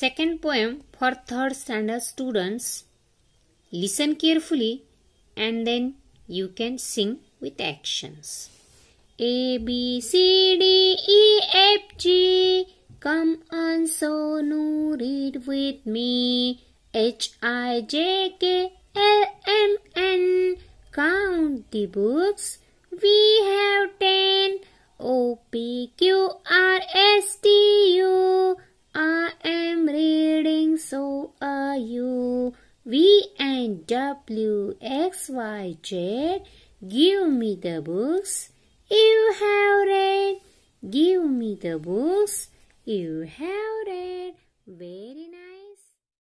second poem for third standard students. Listen carefully and then you can sing with actions. A, B, C, D, E, F, G. Come on, Sonu, read with me. H, I, J, K, L, M, N. Count the books. We have ten. O, P, Q, R, S, T. are you? V and W, X, Y, Z. Give me the books you have read. Give me the books you have read. Very nice.